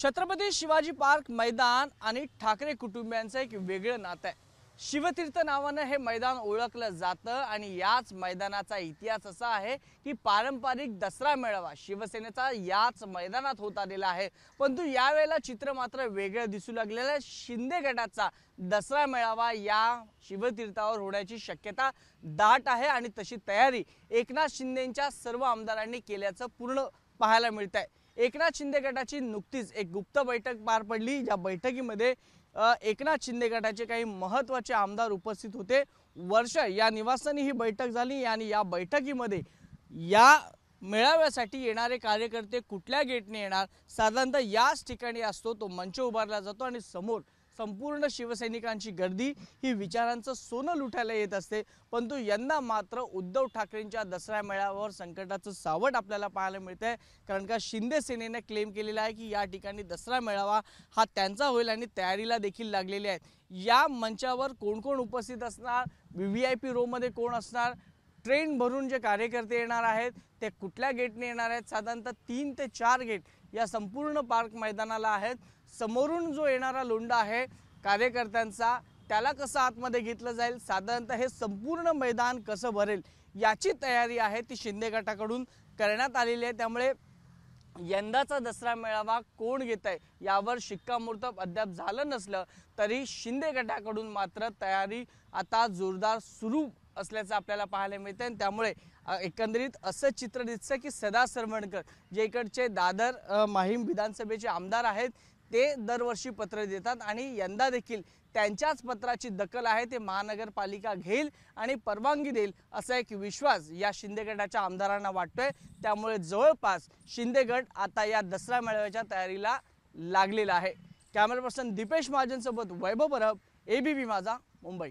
Chhatrapati Shivaji park मैदान आणि ठाकरे कुटुंबियांचं एक वेगळं नातं आहे शिवतीर्थ नावानं हे मैदान ओळखलं जातं आणि याच मैदानाचा इतिहास असा आहे की पारंपरिक दसरा मेळावा शिवसेनेचा याच मैदानात होत आलेला आहे परंतु यावेळेला चित्र मात्र वेगळं दिसू लागलेलं आहे शिंदे गटाचा दसरा मेळावा या शिवतीर्थावर होण्याची शक्यता दाट आहे आणि तशी तयारी एकनाथ शिंदेंच्या सर्व आमदारांनी केल्याचं पूर्ण पाहायला मिळत आहे एकनाथ शिंदे गटाची नुकतीच एक गुप्त बैठक पार पडली या बैठकीमध्ये एकनाथ शिंदे गटाचे काही महत्त्वाचे आमदार उपस्थित होते वर्ष या निवासस्थानी ही बैठक झाली आणि या बैठकीमध्ये या मेळाव्यासाठी येणारे कार्यकर्ते कुठल्या गेटने येणार साधारणतः याच ठिकाणी असतो तो मंच उभारला जातो आणि समोर संपूर्ण शिवसैनिकांची गर्दी ही विचारांचं सोनं लुटायला येत असते परंतु यंदा मात्र उद्धव ठाकरेंच्या दसरा मेळाव्यावर संकटाचं सावट आपल्याला पाहायला मिळत आहे कारण का शिंदे सेनेनं क्लेम केलेला आहे की या ठिकाणी दसरा मेळावा हा त्यांचा होईल आणि तयारीला देखील लागलेली आहे या मंचावर कोण कोण उपस्थित असणार व्ही व्ही आय पी रोमध्ये कोण असणार ट्रेन भरून जे कार्यकर्ते येणार आहेत ते कुठल्या गेटने येणार आहेत साधारणतः तीन ते चार गेट या संपूर्ण पार्क मैदानाला आहेत समोरून जो येणारा लोंडा आहे कार्यकर्त्यांचा त्याला कसं आतमध्ये घेतलं जाईल साधारणतः हे संपूर्ण मैदान कसं भरेल याची तयारी आहे ती शिंदे गटाकडून करण्यात आलेली आहे त्यामुळे यंदाचा दसरा मेळावा कोण घेत आहे यावर शिक्कामोर्तब अद्याप झालं नसलं तरी शिंदे गटाकडून मात्र तयारी आता जोरदार सुरू असल्याचं आपल्याला पाहायला मिळतं आणि त्यामुळे एकंदरीत असं चित्र दिसतं की सदा सरमणकर जे इकडचे दादर माहीम विधानसभेचे आमदार आहेत ते दरवर्षी पत्र देतात आणि यंदा देखील त्यांच्याच पत्राची दखल आहे ते महानगरपालिका घेईल आणि परवानगी देईल असा एक विश्वास या शिंदेगडाच्या आमदारांना वाटतोय त्यामुळे जवळपास शिंदेगड आता या दसरा मेळाव्याच्या तयारीला लागलेला आहे कॅमेरा पर्सन दिपेश महाजनसोबत वैभव परब एबीपी माझा मुंबई